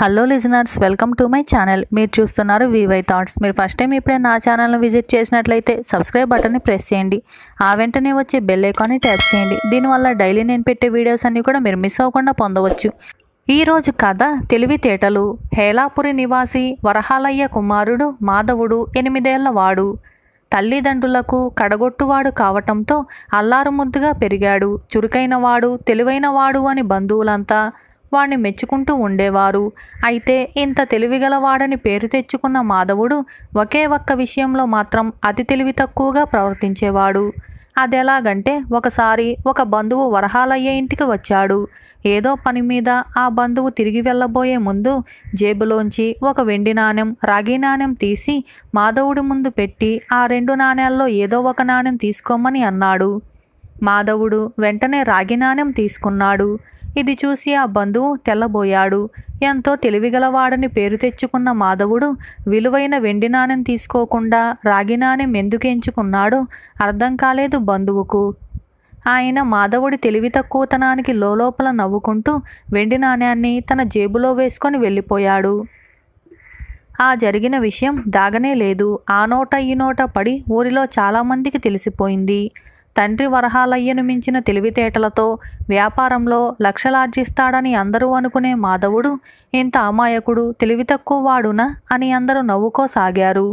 hello listeners welcome to my channel మీరు చూస్తున్నారు VY thoughts మీరు ఫస్ట్ టైం ఇప్పుడే నా ఛానల్ను విజిట్ చేసినట్లయితే సబ్స్క్రైబ్ బటన్ని ప్రెస్ చేయండి ఆ వెంటనే వచ్చే బెల్ ఐకాన్ని ట్యాప్ చేయండి దీనివల్ల డైలీ నేను పెట్టే వీడియోస్ అన్నీ కూడా మీరు మిస్ అవ్వకుండా పొందవచ్చు ఈరోజు కథ తెలివితేటలు హేలాపురి నివాసి వరహాలయ్య కుమారుడు మాధవుడు ఎనిమిదేళ్ల వాడు తల్లిదండ్రులకు కడగొట్టువాడు కావటంతో ముద్దుగా పెరిగాడు చురుకైనవాడు తెలివైనవాడు అని బంధువులంతా వాణ్ణి మెచ్చుకుంటూ ఉండేవారు అయితే ఇంత తెలివిగలవాడని పేరు తెచ్చుకున్న మాధవుడు ఒకే ఒక్క విషయంలో మాత్రం అతి తెలివి తక్కువగా ప్రవర్తించేవాడు అదెలాగంటే ఒకసారి ఒక బంధువు వరహాలయ్యే ఇంటికి వచ్చాడు ఏదో పని మీద ఆ బంధువు తిరిగి వెళ్ళబోయే ముందు జేబులోంచి ఒక వెండి నాణ్యం రాగి నాణ్యం తీసి మాధవుడి ముందు పెట్టి ఆ రెండు నాణ్యాల్లో ఏదో ఒక నాణ్యం తీసుకోమని అన్నాడు మాధవుడు వెంటనే రాగి నాణ్యం తీసుకున్నాడు ఇది చూసి ఆ బంధువు తెల్లబోయాడు ఎంతో తెలివిగలవాడని పేరు తెచ్చుకున్న మాధవుడు విలువైన వెండి నాణెం తీసుకోకుండా రాగి నాణెం ఎందుకు ఎంచుకున్నాడో అర్థం కాలేదు బంధువుకు ఆయన మాధవుడి తెలివి తక్కువతనానికి లోపల నవ్వుకుంటూ వెండి నాణ్యాన్ని తన జేబులో వేసుకొని వెళ్ళిపోయాడు ఆ జరిగిన విషయం దాగనే లేదు ఆ నోట ఈ నోట పడి ఊరిలో చాలామందికి తెలిసిపోయింది తండ్రి వరహాలయ్యను మించిన తెలివితేటలతో వ్యాపారంలో లక్షలార్జిస్తాడని అందరూ అనుకునే మాధవుడు ఇంత అమాయకుడు తెలివి తక్కువ వాడునా అని అందరూ నవ్వుకోసాగారు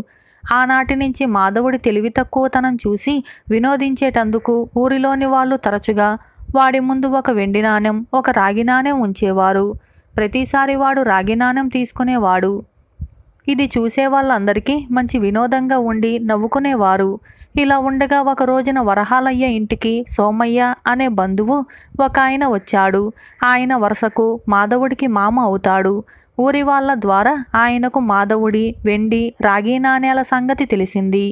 ఆనాటి నుంచి మాధవుడి తెలివి తక్కువతనం చూసి వినోదించేటందుకు ఊరిలోని వాళ్ళు తరచుగా వాడి ముందు ఒక వెండి నాణ్యం ఒక రాగి నాణ్యం ఉంచేవారు ప్రతిసారి వాడు రాగి నాణ్యం తీసుకునేవాడు ఇది చూసే వాళ్ళందరికీ మంచి వినోదంగా ఉండి నవ్వుకునేవారు ఇలా ఉండగా ఒక రోజున వరహాలయ్య ఇంటికి సోమయ్య అనే బంధువు ఒక ఆయన వచ్చాడు ఆయన వరుసకు మాధవుడికి మామ అవుతాడు ఊరి వాళ్ళ ద్వారా ఆయనకు మాధవుడి వెండి రాగి నాణేల సంగతి తెలిసింది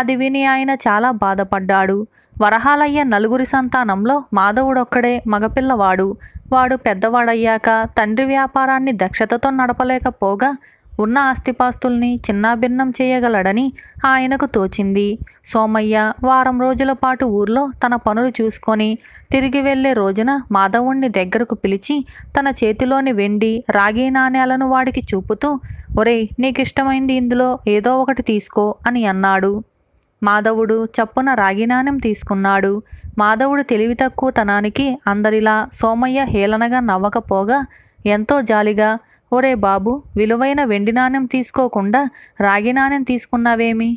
అది విని ఆయన చాలా బాధపడ్డాడు వరహాలయ్య నలుగురి సంతానంలో మాధవుడొక్కడే మగపిల్లవాడు వాడు పెద్దవాడయ్యాక తండ్రి వ్యాపారాన్ని దక్షతతో నడపలేకపోగా ఉన్న ఆస్తిపాస్తుల్ని చిన్నాభిన్నం చేయగలడని ఆయనకు తోచింది సోమయ్య వారం రోజుల పాటు ఊర్లో తన పనులు చూసుకొని తిరిగి వెళ్లే రోజున మాధవుణ్ణి దగ్గరకు పిలిచి తన చేతిలోని వెండి రాగి నాణ్యాలను వాడికి చూపుతూ ఒరే నీకిష్టమైంది ఇందులో ఏదో ఒకటి తీసుకో అని అన్నాడు మాధవుడు చప్పున రాగి నాణ్యం తీసుకున్నాడు మాధవుడు తెలివి తక్కువతనానికి అందరిలా సోమయ్య హేళనగా నవ్వకపోగా ఎంతో జాలిగా ఒరే బాబు విలువైన వెండి నాణ్యం తీసుకోకుండా రాగి నాణ్యం తీసుకున్నావేమి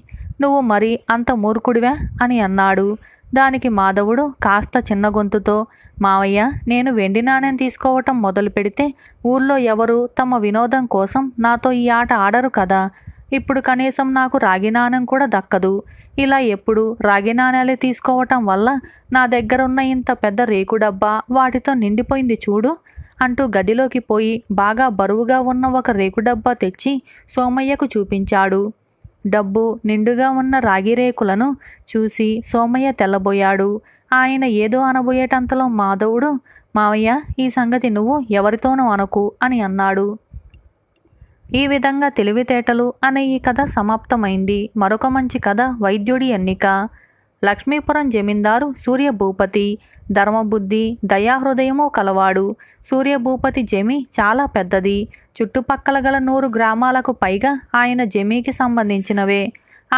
నువ్వు మరి అంత మూర్ఖుడివా అని అన్నాడు దానికి మాధవుడు కాస్త చిన్న గొంతుతో మావయ్య నేను వెండి నాణ్యం తీసుకోవటం మొదలు పెడితే ఊర్లో ఎవరు తమ వినోదం కోసం నాతో ఈ ఆట ఆడరు కదా ఇప్పుడు కనీసం నాకు రాగి నాణ్యం కూడా దక్కదు ఇలా ఎప్పుడు రాగి నాణ్యాలే తీసుకోవటం వల్ల నా దగ్గరున్న ఇంత పెద్ద రేకు డబ్బా వాటితో నిండిపోయింది చూడు అంటూ గదిలోకి పోయి బాగా బరువుగా ఉన్న ఒక రేకు డబ్బా తెచ్చి సోమయ్యకు చూపించాడు డబ్బు నిండుగా ఉన్న రాగి రేకులను చూసి సోమయ్య తెల్లబోయాడు ఆయన ఏదో అనబోయేటంతలో మాధవుడు మావయ్య ఈ సంగతి నువ్వు ఎవరితోనూ అనకు అని అన్నాడు ఈ విధంగా తెలివితేటలు అనే ఈ కథ సమాప్తమైంది మరొక మంచి కథ వైద్యుడి ఎన్నిక లక్ష్మీపురం జమీందారు సూర్యభూపతి ధర్మబుద్ధి దయాహృదయము కలవాడు సూర్యభూపతి జమి చాలా పెద్దది చుట్టుపక్కల గల నూరు గ్రామాలకు పైగా ఆయన జమీకి సంబంధించినవే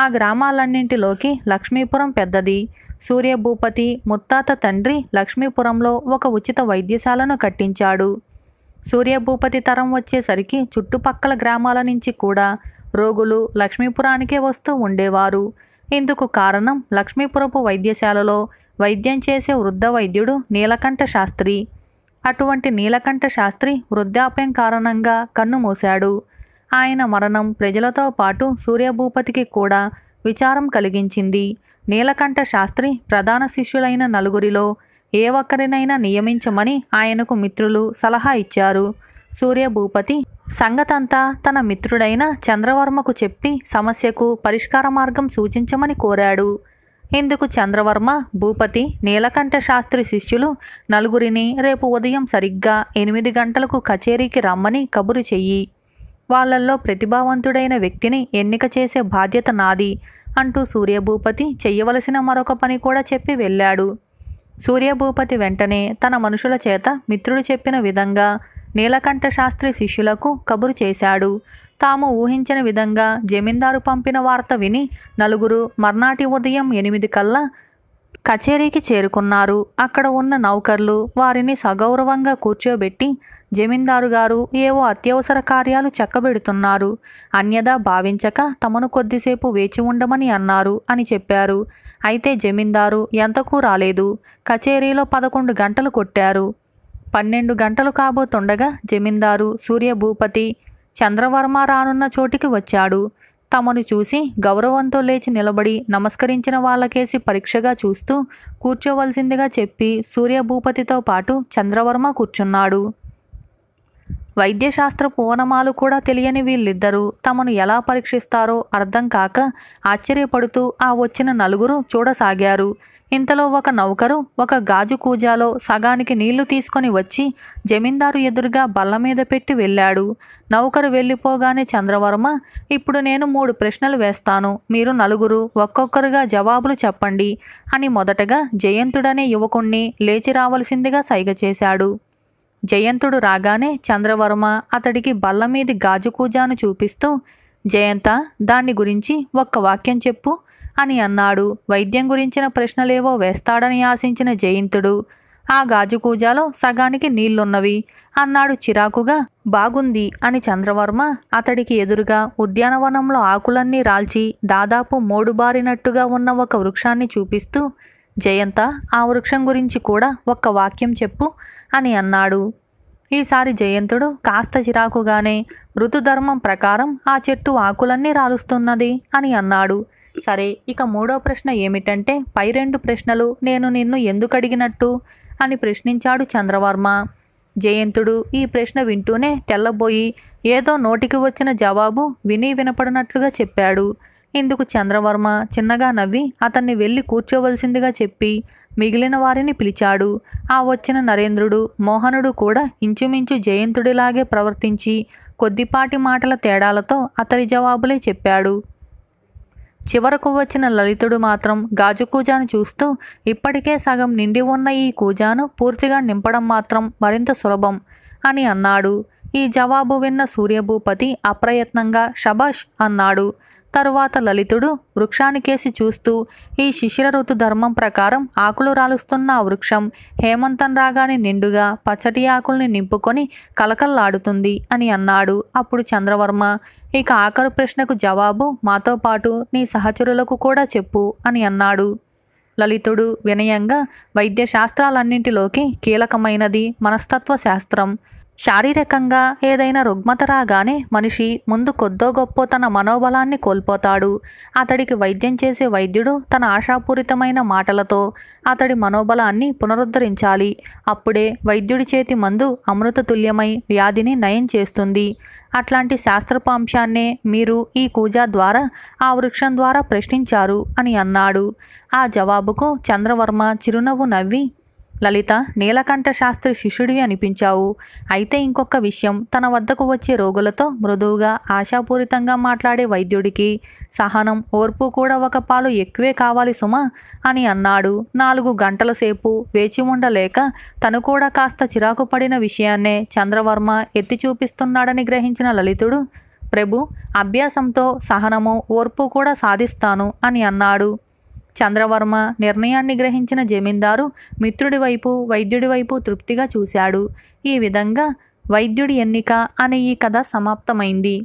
ఆ గ్రామాలన్నింటిలోకి లక్ష్మీపురం పెద్దది సూర్యభూపతి ముత్తాత తండ్రి లక్ష్మీపురంలో ఒక ఉచిత వైద్యశాలను కట్టించాడు సూర్యభూపతి తరం వచ్చేసరికి చుట్టుపక్కల గ్రామాల నుంచి కూడా రోగులు లక్ష్మీపురానికే వస్తూ ఉండేవారు ఇందుకు కారణం లక్ష్మీపురపు వైద్యశాలలో వైద్యం చేసే వృద్ధ వైద్యుడు నీలకంఠ శాస్త్రి అటువంటి నీలకంఠ శాస్త్రి వృద్ధాప్యం కారణంగా కన్ను మూశాడు ఆయన మరణం ప్రజలతో పాటు సూర్యభూపతికి కూడా విచారం కలిగించింది నీలకంఠ శాస్త్రి ప్రధాన శిష్యులైన నలుగురిలో ఏ ఒక్కరినైనా నియమించమని ఆయనకు మిత్రులు సలహా ఇచ్చారు సూర్యభూపతి సంగతంతా తన మిత్రుడైన చంద్రవర్మకు చెప్పి సమస్యకు పరిష్కార మార్గం సూచించమని కోరాడు ఇందుకు చంద్రవర్మ భూపతి నీలకంఠ శాస్త్రి శిష్యులు నలుగురిని రేపు ఉదయం సరిగ్గా ఎనిమిది గంటలకు కచేరీకి రమ్మని కబురు చెయ్యి వాళ్ళల్లో ప్రతిభావంతుడైన వ్యక్తిని ఎన్నిక చేసే బాధ్యత నాది అంటూ సూర్యభూపతి చెయ్యవలసిన మరొక పని కూడా చెప్పి వెళ్ళాడు సూర్యభూపతి వెంటనే తన మనుషుల చేత మిత్రుడు చెప్పిన విధంగా నీలకంఠ శాస్త్రి శిష్యులకు కబురు చేశాడు తాము ఊహించిన విధంగా జమీందారు పంపిన వార్త విని నలుగురు మర్నాటి ఉదయం ఎనిమిది కల్లా కచేరీకి చేరుకున్నారు అక్కడ ఉన్న నౌకర్లు వారిని సగౌరవంగా కూర్చోబెట్టి జమీందారు గారు ఏవో అత్యవసర కార్యాలు చక్కబెడుతున్నారు అన్యదా భావించక తమను కొద్దిసేపు వేచి ఉండమని అన్నారు అని చెప్పారు అయితే జమీందారు ఎంతకూ రాలేదు కచేరీలో పదకొండు గంటలు కొట్టారు పన్నెండు గంటలు కాబోతుండగా జమీందారు సూర్యభూపతి చంద్రవర్మ రానున్న చోటికి వచ్చాడు తమను చూసి గౌరవంతో లేచి నిలబడి నమస్కరించిన వాళ్ళకేసి పరీక్షగా చూస్తూ కూర్చోవలసిందిగా చెప్పి సూర్యభూపతితో పాటు చంద్రవర్మ కూర్చున్నాడు వైద్యశాస్త్ర పూవనమాలు కూడా తెలియని వీళ్ళిద్దరూ తమను ఎలా పరీక్షిస్తారో అర్థం కాక ఆశ్చర్యపడుతూ ఆ వచ్చిన నలుగురు చూడసాగారు ఇంతలో ఒక నౌకరు ఒక గాజు కూజాలో సగానికి నీళ్లు తీసుకొని వచ్చి జమీందారు ఎదురుగా బల్ల మీద పెట్టి వెళ్ళాడు నౌకరు వెళ్ళిపోగానే చంద్రవర్మ ఇప్పుడు నేను మూడు ప్రశ్నలు వేస్తాను మీరు నలుగురు ఒక్కొక్కరుగా జవాబులు చెప్పండి అని మొదటగా జయంతుడనే యువకుణ్ణి లేచి రావలసిందిగా సైగ చేశాడు జయంతుడు రాగానే చంద్రవర్మ అతడికి బల్ల మీది గాజు కూజాను చూపిస్తూ జయంత దాన్ని గురించి ఒక్క వాక్యం చెప్పు అని అన్నాడు వైద్యం గురించిన ప్రశ్నలేవో వేస్తాడని ఆశించిన జయంతుడు ఆ గాజు కూజాలో సగానికి నీళ్లున్నవి అన్నాడు చిరాకుగా బాగుంది అని చంద్రవర్మ అతడికి ఎదురుగా ఉద్యానవనంలో ఆకులన్నీ రాల్చి దాదాపు మోడుబారినట్టుగా ఉన్న ఒక వృక్షాన్ని చూపిస్తూ జయంత ఆ వృక్షం గురించి కూడా ఒక్క వాక్యం చెప్పు అని అన్నాడు ఈసారి జయంతుడు కాస్త చిరాకుగానే ఋతుధర్మం ప్రకారం ఆ చెట్టు ఆకులన్నీ రాలుస్తున్నది అని అన్నాడు సరే ఇక మూడో ప్రశ్న ఏమిటంటే పై రెండు ప్రశ్నలు నేను నిన్ను ఎందుకు అడిగినట్టు అని ప్రశ్నించాడు చంద్రవర్మ జయంతుడు ఈ ప్రశ్న వింటూనే తెల్లబోయి ఏదో నోటికి వచ్చిన జవాబు విని వినపడినట్లుగా చెప్పాడు ఇందుకు చంద్రవర్మ చిన్నగా నవ్వి అతన్ని వెళ్ళి కూర్చోవలసిందిగా చెప్పి మిగిలిన వారిని పిలిచాడు ఆ వచ్చిన నరేంద్రుడు మోహనుడు కూడా ఇంచుమించు జయంతుడిలాగే ప్రవర్తించి కొద్దిపాటి మాటల తేడాలతో అతడి జవాబులే చెప్పాడు చివరకు వచ్చిన లలితుడు మాత్రం గాజు కూజాను చూస్తూ ఇప్పటికే సగం నిండి ఉన్న ఈ కూజాను పూర్తిగా నింపడం మాత్రం మరింత సులభం అని అన్నాడు ఈ జవాబు విన్న సూర్యభూపతి అప్రయత్నంగా షబాష్ అన్నాడు తరువాత లలితుడు వృక్షానికేసి చూస్తూ ఈ శిశిర ఋతు ధర్మం ప్రకారం ఆకులు రాలుస్తున్న ఆ వృక్షం హేమంతం రాగాని నిండుగా పచ్చటి ఆకుల్ని నింపుకొని కలకల్లాడుతుంది అని అన్నాడు అప్పుడు చంద్రవర్మ ఇక ఆఖరు ప్రశ్నకు జవాబు మాతో పాటు నీ సహచరులకు కూడా చెప్పు అని అన్నాడు లలితుడు వినయంగా వైద్య శాస్త్రాలన్నింటిలోకి కీలకమైనది మనస్తత్వ శాస్త్రం శారీరకంగా ఏదైనా రుగ్మత రాగానే మనిషి ముందు కొద్దో గొప్పో తన మనోబలాన్ని కోల్పోతాడు అతడికి వైద్యం చేసే వైద్యుడు తన ఆశాపూరితమైన మాటలతో అతడి మనోబలాన్ని పునరుద్ధరించాలి అప్పుడే వైద్యుడి చేతి మందు అమృత తుల్యమై వ్యాధిని నయం చేస్తుంది అట్లాంటి శాస్త్రపు అంశాన్నే మీరు ఈ కూజా ద్వారా ఆ వృక్షం ద్వారా ప్రశ్నించారు అని అన్నాడు ఆ జవాబుకు చంద్రవర్మ చిరునవ్వు నవ్వి లలిత నీలకంఠ శాస్త్రి శిష్యుడివి అనిపించావు అయితే ఇంకొక విషయం తన వద్దకు వచ్చే రోగులతో మృదువుగా ఆశాపూరితంగా మాట్లాడే వైద్యుడికి సహనం ఓర్పు కూడా ఒక పాలు ఎక్కువే కావాలి సుమా అని అన్నాడు నాలుగు గంటల సేపు వేచి ఉండలేక తను కూడా కాస్త చిరాకు పడిన విషయాన్నే చంద్రవర్మ ఎత్తి చూపిస్తున్నాడని గ్రహించిన లలితుడు ప్రభు అభ్యాసంతో సహనము ఓర్పు కూడా సాధిస్తాను అని అన్నాడు చంద్రవర్మ నిర్ణయాన్ని గ్రహించిన జమీందారు మిత్రుడి వైపు వైద్యుడి వైపు తృప్తిగా చూశాడు ఈ విధంగా వైద్యుడి ఎన్నిక అనే ఈ కథ సమాప్తమైంది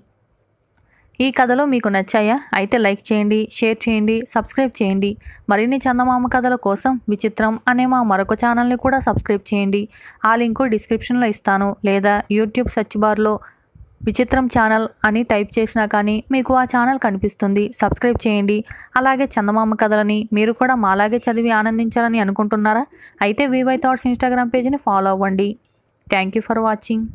ఈ కథలో మీకు నచ్చాయా అయితే లైక్ చేయండి షేర్ చేయండి సబ్స్క్రైబ్ చేయండి మరిన్ని చందమామ కథల కోసం విచిత్రం అనే మా మరొక ఛానల్ని కూడా సబ్స్క్రైబ్ చేయండి ఆ లింకు డిస్క్రిప్షన్లో ఇస్తాను లేదా యూట్యూబ్ సెర్చ్ బార్లో విచిత్రం ఛానల్ అని టైప్ చేసినా కానీ మీకు ఆ ఛానల్ కనిపిస్తుంది సబ్స్క్రైబ్ చేయండి అలాగే చందమామ కథలని మీరు కూడా మాలాగే చదివి ఆనందించాలని అనుకుంటున్నారా అయితే వివై థాట్స్ ఇన్స్టాగ్రామ్ పేజ్ని ఫాలో అవ్వండి థ్యాంక్ యూ ఫర్ వాచింగ్